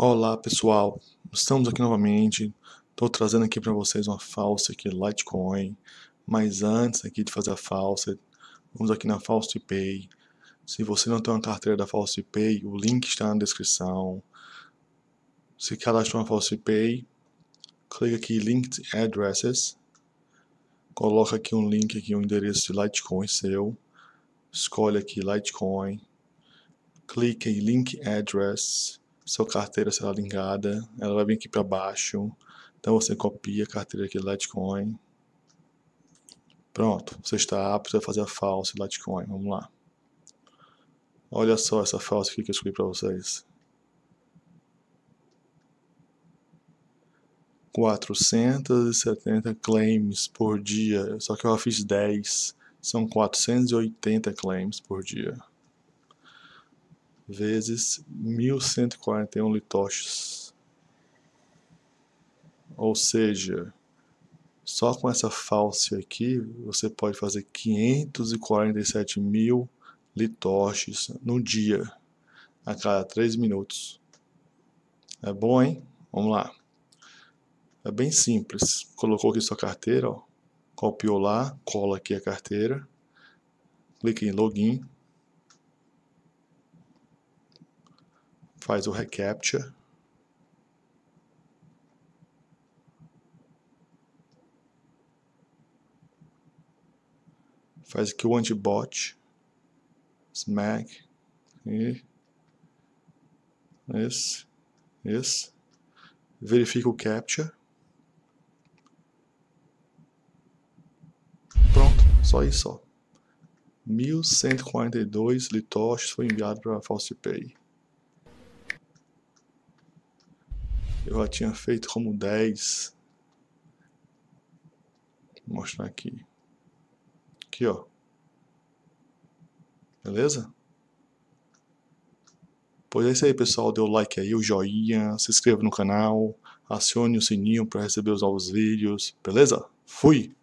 Olá pessoal, estamos aqui novamente. Estou trazendo aqui para vocês uma falsa aqui Litecoin. Mas antes aqui de fazer a falsa, vamos aqui na FalsiPay. Se você não tem uma carteira da FalsiPay, o link está na descrição. Se cadastrou na FalsiPay, clica aqui em Linked Addresses. Coloca aqui um link aqui, um endereço de Litecoin seu. Escolhe aqui Litecoin. Clica em Link Address sua carteira será ligada, ela vai vir aqui para baixo, então você copia a carteira aqui do Litecoin. Pronto, você está apto a fazer a falsa Litecoin, vamos lá. Olha só essa falsa aqui que eu escolhi para vocês. 470 claims por dia, só que eu fiz 10, são 480 claims por dia vezes 1141 litoches. Ou seja, só com essa falsa aqui, você pode fazer 547 mil litoches no dia, a cada 3 minutos. É bom, hein? Vamos lá. É bem simples. Colocou aqui sua carteira, ó. copiou lá, cola aqui a carteira, clique em login, faz o reCAPTCHA. Faz aqui o antibot, smack, e esse, esse. Verifica o CAPTCHA. Pronto, só isso. Ó. 1142 litoches foi enviado para a Pay. Eu já tinha feito como 10. Vou mostrar aqui. Aqui, ó. Beleza? Pois é isso aí, pessoal. Dê o like aí, o joinha, se inscreva no canal, acione o sininho para receber os novos vídeos, beleza? Fui!